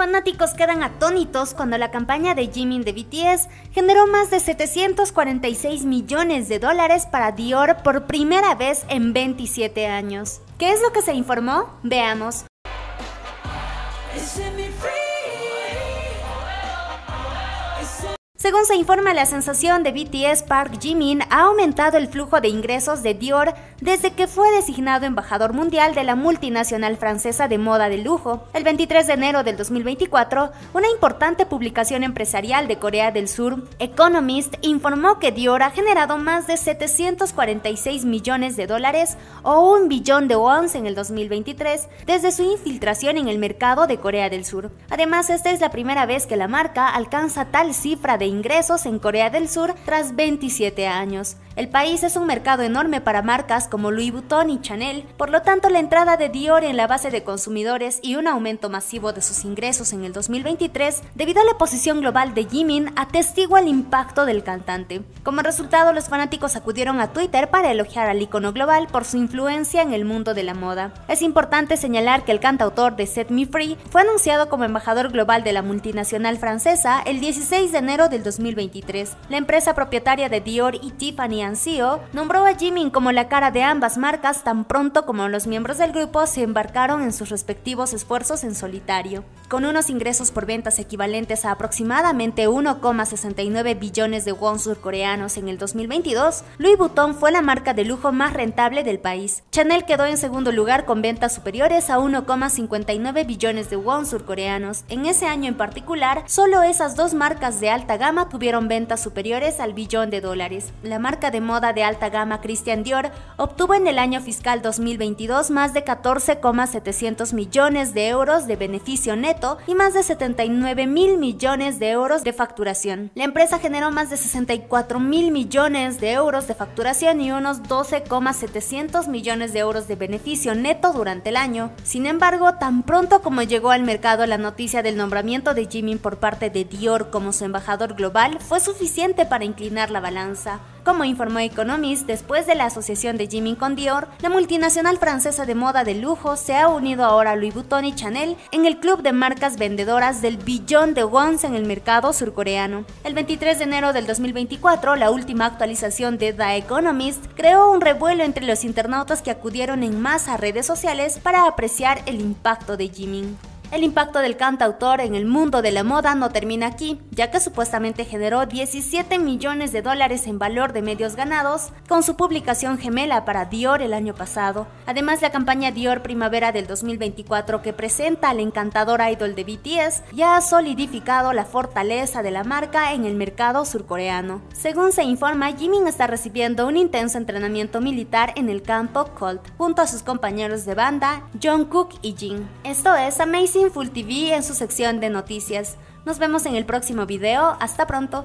fanáticos quedan atónitos cuando la campaña de Jimin de BTS generó más de 746 millones de dólares para Dior por primera vez en 27 años. ¿Qué es lo que se informó? Veamos. Según se informa, la sensación de BTS Park Jimin ha aumentado el flujo de ingresos de Dior desde que fue designado embajador mundial de la multinacional francesa de moda de lujo. El 23 de enero del 2024, una importante publicación empresarial de Corea del Sur, Economist, informó que Dior ha generado más de 746 millones de dólares o un billón de once en el 2023 desde su infiltración en el mercado de Corea del Sur. Además, esta es la primera vez que la marca alcanza tal cifra de ingresos en Corea del Sur tras 27 años. El país es un mercado enorme para marcas como Louis Vuitton y Chanel, por lo tanto la entrada de Dior en la base de consumidores y un aumento masivo de sus ingresos en el 2023 debido a la posición global de Jimin atestigua el impacto del cantante. Como resultado, los fanáticos acudieron a Twitter para elogiar al icono global por su influencia en el mundo de la moda. Es importante señalar que el cantautor de Set Me Free fue anunciado como embajador global de la multinacional francesa el 16 de enero de 2023, la empresa propietaria de Dior y Tiffany Co. E nombró a Jimin como la cara de ambas marcas tan pronto como los miembros del grupo se embarcaron en sus respectivos esfuerzos en solitario. Con unos ingresos por ventas equivalentes a aproximadamente 1,69 billones de won surcoreanos en el 2022, Louis Vuitton fue la marca de lujo más rentable del país. Chanel quedó en segundo lugar con ventas superiores a 1,59 billones de won surcoreanos. En ese año en particular, solo esas dos marcas de alta gama tuvieron ventas superiores al billón de dólares. La marca de moda de alta gama Christian Dior obtuvo en el año fiscal 2022 más de 14,700 millones de euros de beneficio neto y más de 79 mil millones de euros de facturación. La empresa generó más de 64 mil millones de euros de facturación y unos 12,700 millones de euros de beneficio neto durante el año. Sin embargo, tan pronto como llegó al mercado la noticia del nombramiento de Jimin por parte de Dior como su embajador global fue suficiente para inclinar la balanza. Como informó Economist, después de la asociación de Jimmy con Dior, la multinacional francesa de moda de lujo se ha unido ahora a Louis Vuitton y Chanel en el club de marcas vendedoras del billón de wons en el mercado surcoreano. El 23 de enero del 2024, la última actualización de The Economist creó un revuelo entre los internautas que acudieron en masa a redes sociales para apreciar el impacto de Jimmy. El impacto del cantautor en el mundo de la moda no termina aquí, ya que supuestamente generó 17 millones de dólares en valor de medios ganados con su publicación gemela para Dior el año pasado. Además, la campaña Dior Primavera del 2024 que presenta al encantador idol de BTS ya ha solidificado la fortaleza de la marca en el mercado surcoreano. Según se informa, Jimin está recibiendo un intenso entrenamiento militar en el campo cult, junto a sus compañeros de banda Jungkook y Jin. Esto es Amazing Full TV en su sección de noticias. Nos vemos en el próximo video. Hasta pronto.